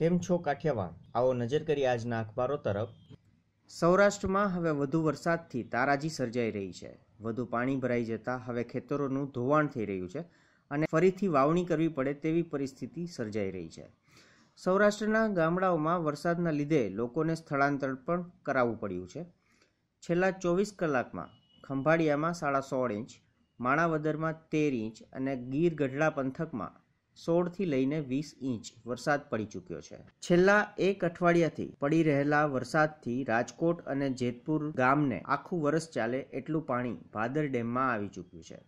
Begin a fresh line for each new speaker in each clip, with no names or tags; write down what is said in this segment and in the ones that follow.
કેમ છો કાઠિયાવાડ આવો નજર કરી આજના અખબારો તરફ સૌરાષ્ટ્રમાં હવે વધુ વરસાદથી તારાજી સર્જાઈ રહી છે વધુ પાણી ભરાઈ જતાં હવે ખેતરોનું ધોવાણ થઈ રહ્યું છે અને ફરીથી વાવણી કરવી પડે તેવી પરિસ્થિતિ સર્જાઈ રહી છે સૌરાષ્ટ્રના ગામડાઓમાં વરસાદના લીધે લોકોને સ્થળાંતર પણ કરાવવું પડ્યું છે છેલ્લા ચોવીસ કલાકમાં ખંભાળિયામાં સાડા સોળ ઇંચ માણાવદરમાં તેર ઇંચ અને ગીર ગઢડા પંથકમાં સોળથી લઈને વીસ ઇંચ વરસાદ પડી ચૂક્યો છે છેલ્લા એક અઠવાડિયાથી પડી રહેલા વરસાદથી રાજકોટ અને જેતપુર ગામને આખું વરસ ચાલે એટલું પાણી ભાદર ડેમમાં આવી ચૂક્યું છે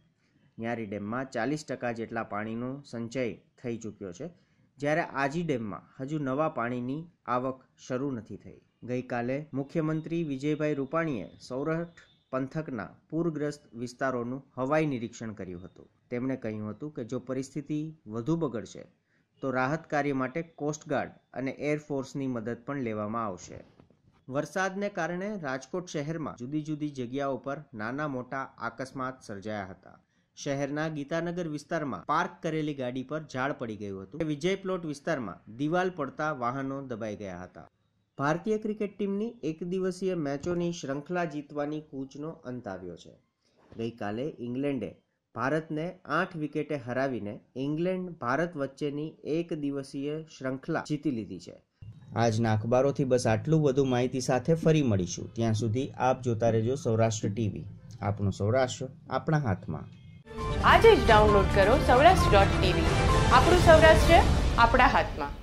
ન્યારી ડેમમાં ચાલીસ ટકા જેટલા પાણીનો સંચય થઈ ચૂક્યો છે જ્યારે આજી ડેમમાં હજુ નવા પાણીની આવક શરૂ નથી થઈ ગઈકાલે મુખ્યમંત્રી વિજયભાઈ રૂપાણીએ સૌરાષ્ટ્ર પંથકના પૂરગ્રસ્ત વિસ્તારોનું હવાઈ નિરીક્ષણ કર્યું હતું તેમણે કહ્યું હતું કે જો પરિસ્થિતિ વધુ બગડશે તો રાહત કાર્ય માટે કોસ્ટગાર્ડ અને એરફોર્સની મદદ પણ લેવામાં આવશે વરસાદને કારણે રાજકોટ શહેરમાં જુદી જુદી જગ્યાઓ પર નાના મોટા અકસ્માત સર્જાયા હતા શહેરના ગીતાનગર વિસ્તારમાં પાર્ક કરેલી ગાડી પર ઝાડ પડી ગયું હતું વિજય પ્લોટ વિસ્તારમાં દિવાલ પડતા વાહનો દબાઈ ગયા હતા ભારતીય ક્રિકેટ ટીમની એક દિવસીય મેચોની શૃંખલા જીતવાની કૂચનો અંત આવ્યો છે ગઈકાલે ઇંગ્લેન્ડે ભારતને આઠ વિકેટે હરાવીને ઇંગ્લેન્ડ ભારત વચ્ચેની એક દિવસીય શૃંખલા જીતી લીધી છે આજના અખબારોથી બસ આટલું વધુ માહિતી સાથે ફરી મળીશું ત્યાં સુધી આપ જોતા રહેજો સૌરાષ્ટ્ર ટીવી આપણું સૌરાષ્ટ્ર આપણા હાથમાં આજે જ ડાઉનલોડ કરો સૌરાષ્ટ્ર ડોટ ટીવી આપણું સૌરાષ્ટ્ર આપણા હાથમાં